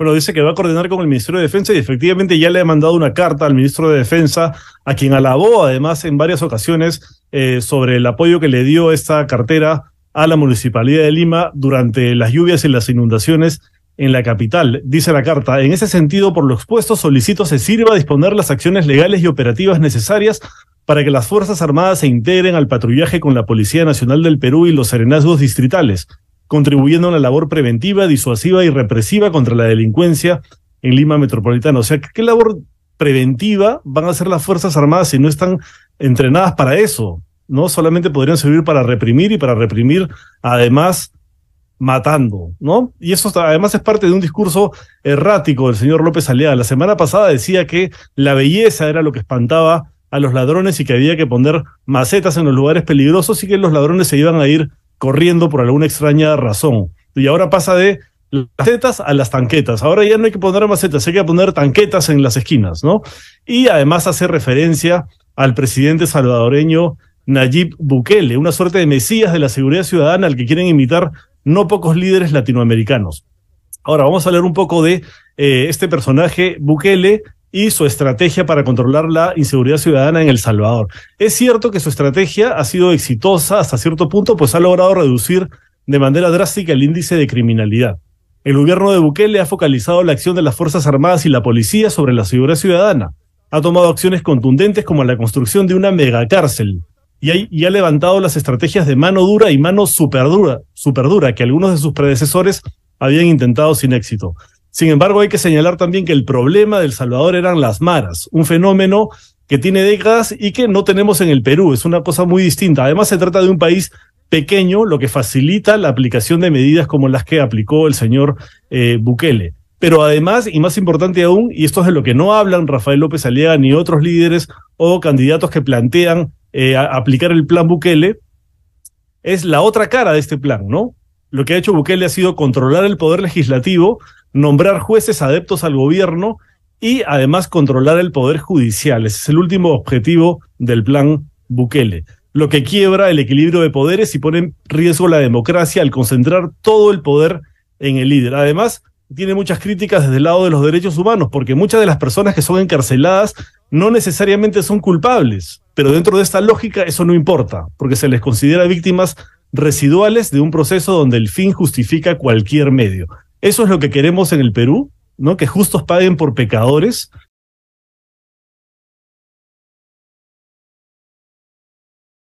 bueno, dice que va a coordinar con el Ministerio de Defensa y efectivamente ya le ha mandado una carta al ministro de Defensa, a quien alabó además en varias ocasiones eh, sobre el apoyo que le dio esta cartera a la Municipalidad de Lima durante las lluvias y las inundaciones en la capital. Dice la carta, en ese sentido, por lo expuesto, solicito se sirva a disponer las acciones legales y operativas necesarias para que las Fuerzas Armadas se integren al patrullaje con la Policía Nacional del Perú y los serenazgos distritales contribuyendo a la labor preventiva, disuasiva y represiva contra la delincuencia en Lima Metropolitana. O sea, ¿qué labor preventiva van a hacer las Fuerzas Armadas si no están entrenadas para eso? ¿No? Solamente podrían servir para reprimir y para reprimir, además, matando, ¿no? Y eso además es parte de un discurso errático del señor López Aliaga. La semana pasada decía que la belleza era lo que espantaba a los ladrones y que había que poner macetas en los lugares peligrosos y que los ladrones se iban a ir corriendo por alguna extraña razón. Y ahora pasa de las macetas a las tanquetas. Ahora ya no hay que poner macetas, hay que poner tanquetas en las esquinas, ¿no? Y además hace referencia al presidente salvadoreño Nayib Bukele, una suerte de mesías de la seguridad ciudadana al que quieren imitar no pocos líderes latinoamericanos. Ahora vamos a hablar un poco de eh, este personaje Bukele y su estrategia para controlar la inseguridad ciudadana en El Salvador. Es cierto que su estrategia ha sido exitosa hasta cierto punto, pues ha logrado reducir de manera drástica el índice de criminalidad. El gobierno de Bukele ha focalizado la acción de las Fuerzas Armadas y la policía sobre la seguridad ciudadana. Ha tomado acciones contundentes como la construcción de una megacárcel y, ha levantado las estrategias de mano dura y mano superdura, superdura que algunos de sus predecesores habían intentado sin éxito. Sin embargo, hay que señalar también que el problema del Salvador eran las maras, un fenómeno que tiene décadas y que no tenemos en el Perú. Es una cosa muy distinta. Además, se trata de un país pequeño, lo que facilita la aplicación de medidas como las que aplicó el señor eh, Bukele. Pero además, y más importante aún, y esto es de lo que no hablan Rafael López Aliaga ni otros líderes o candidatos que plantean eh, aplicar el plan Bukele, es la otra cara de este plan, ¿no? Lo que ha hecho Bukele ha sido controlar el poder legislativo nombrar jueces adeptos al gobierno y además controlar el poder judicial. Ese es el último objetivo del plan Bukele, lo que quiebra el equilibrio de poderes y pone en riesgo la democracia al concentrar todo el poder en el líder. Además, tiene muchas críticas desde el lado de los derechos humanos, porque muchas de las personas que son encarceladas no necesariamente son culpables, pero dentro de esta lógica eso no importa, porque se les considera víctimas residuales de un proceso donde el fin justifica cualquier medio. Eso es lo que queremos en el Perú, ¿no? Que justos paguen por pecadores